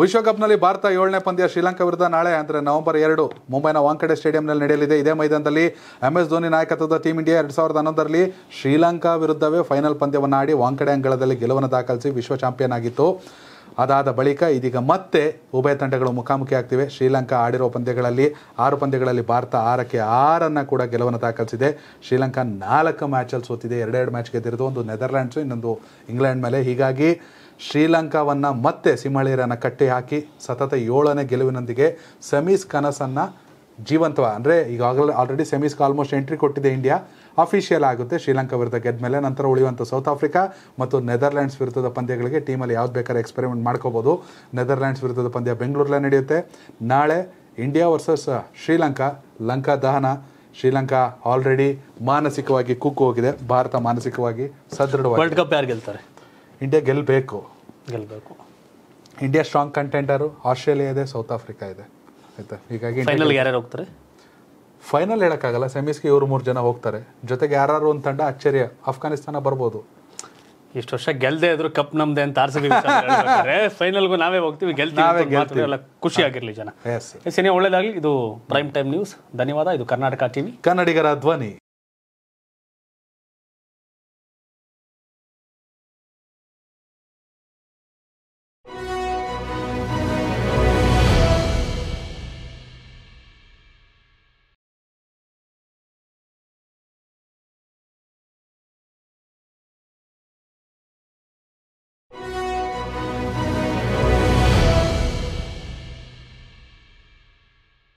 ವಿಶ್ವಕಪ್ನಲ್ಲಿ ಭಾರತ ಏಳನೇ ಪಂದ್ಯ ಶ್ರೀಲಂಕಾ ವಿರುದ್ಧ ನಾಳೆ ಅಂದರೆ ನವೆಂಬರ್ ಎರಡು ಮುಂಬೈನ ವಾಂಕಡೆ ಸ್ಟೇಡಿಯಂನಲ್ಲಿ ನಡೆಯಲಿದೆ ಇದೇ ಮೈದಾನದಲ್ಲಿ ಎಂ ಎಸ್ ಧೋನಿ ನಾಯಕತ್ವದ ಟೀಮ್ ಇಂಡಿಯಾ ಎರಡು ಸಾವಿರದ ಹನ್ನೊಂದರಲ್ಲಿ ಶ್ರೀಲಂಕಾ ವಿರುದ್ಧವೇ ಫೈನಲ್ ಪಂದ್ಯವನ್ನು ಆಡಿ ವಾಂಕಡೆ ಅಂಗಳದಲ್ಲಿ ಗೆಲುವನ್ನು ದಾಖಲಿಸಿ ವಿಶ್ವ ಚಾಂಪಿಯನ್ ಆಗಿತ್ತು ಅದಾದ ಬಳಿಕ ಇದೀಗ ಮತ್ತೆ ಉಭಯ ತಂಡಗಳು ಮುಖಾಮುಖಿ ಆಗ್ತಿವೆ ಶ್ರೀಲಂಕಾ ಆಡಿರೋ ಪಂದ್ಯಗಳಲ್ಲಿ ಆರು ಪಂದ್ಯಗಳಲ್ಲಿ ಭಾರತ ಆರಕ್ಕೆ ಆರನ್ನು ಕೂಡ ಗೆಲುವನ್ನು ದಾಖಲಿಸಿದೆ ಶ್ರೀಲಂಕಾ ನಾಲ್ಕು ಮ್ಯಾಚಲ್ಲಿ ಸೋತಿದೆ ಎರಡೆರಡು ಮ್ಯಾಚ್ ಗೆದ್ದಿರೋದು ಒಂದು ನೆದರ್ಲ್ಯಾಂಡ್ಸು ಇನ್ನೊಂದು ಇಂಗ್ಲೆಂಡ್ ಮೇಲೆ ಹೀಗಾಗಿ ಶ್ರೀಲಂಕಾವನ್ನು ಮತ್ತೆ ಸಿಂಹಳೀರನ್ನು ಕಟ್ಟಿ ಹಾಕಿ ಸತತ ಏಳನೇ ಗೆಲುವಿನೊಂದಿಗೆ ಸೆಮೀಸ್ ಕನಸನ್ನು ಜೀವಂತವ ಅಂದರೆ ಈಗಾಗಲೇ ಆಲ್ರೆಡಿ ಸೆಮೀಸ್ಗೆ ಆಲ್ಮೋಸ್ಟ್ ಎಂಟ್ರಿ ಕೊಟ್ಟಿದೆ ಇಂಡಿಯಾ ಅಫಿಷಿಯಲ್ ಆಗುತ್ತೆ ಶ್ರೀಲಂಕಾ ವಿರುದ್ಧ ಗೆದ್ದ ಮೇಲೆ ನಂತರ ಉಳಿಯುವಂಥ ಸೌತ್ ಆಫ್ರಿಕಾ ಮತ್ತು ನೆದರ್ಲ್ಯಾಂಡ್ಸ್ ವಿರುದ್ಧದ ಪಂದ್ಯಗಳಿಗೆ ಟೀಮಲ್ಲಿ ಯಾವ್ದು ಬೇಕಾದ್ರೆ ಎಕ್ಸ್ಪೆರಿಮೆಂಟ್ ಮಾಡ್ಕೋಬೋದು ನೆದರ್ಲ್ಯಾಂಡ್ಸ್ ವಿರುದ್ಧದ ಪಂದ್ಯ ಬೆಂಗಳೂರಲ್ಲೇ ನಡೆಯುತ್ತೆ ನಾಳೆ India versus uh, Sri Lanka Lanka ದಹನ ಶ್ರೀಲಂಕಾ ಆಲ್ರೆಡಿ ಮಾನಸಿಕವಾಗಿ ಕುಕ್ಕು ಹೋಗಿದೆ ಭಾರತ ಮಾನಸಿಕವಾಗಿ ಸದೃಢವಾಗಿ ವರ್ಲ್ಡ್ ಕಪ್ ಯಾರು ಗೆಲ್ತಾರೆ ಇಂಡಿಯಾ ಗೆಲ್ಲಬೇಕು ಗೆಲ್ಲಬೇಕು ಇಂಡಿಯಾ ಸ್ಟ್ರಾಂಗ್ ಕಂಟೆಂಟರು ಆಸ್ಟ್ರೇಲಿಯಾ ಇದೆ ಸೌತ್ ಆಫ್ರಿಕಾ ಇದೆ ಆಯಿತಾ ಹೀಗಾಗಿ ಫೈನಲ್ ಯಾರ್ಯಾರು ಹೋಗ್ತಾರೆ ಫೈನಲ್ ಹೇಳೋಕ್ಕಾಗಲ್ಲ ಸೆಮೀಸ್ಗೆ ಇವರು ಮೂರು ಜನ ಹೋಗ್ತಾರೆ ಜೊತೆಗೆ ಯಾರು ಒಂದು ತಂಡ ಅಚ್ಚರಿಯ ಅಫ್ಘಾನಿಸ್ತಾನ ಬರ್ಬೋದು ಇಷ್ಟು ವರ್ಷ ಗೆಲ್ದೇ ಇದ್ರು ಕಪ್ ನಮ್ದೆ ಅಂತ ಆರ್ ಫೈನಲ್ಗೂ ನಾವೇ ಹೋಗ್ತೀವಿ ಗೆಲ್ತೀವಿ ಖುಷಿ ಆಗಿರ್ಲಿ ಜನ ಎಸ್ ಸಿನಿಮಾ ಒಳ್ಳೇದಾಗ್ಲಿ ಇದು ಪ್ರೈಮ್ ಟೈಮ್ ನ್ಯೂಸ್ ಧನ್ಯವಾದ ಇದು ಕರ್ನಾಟಕ ಟಿವಿ ಕನ್ನಡಿಗರ ಧ್ವನಿ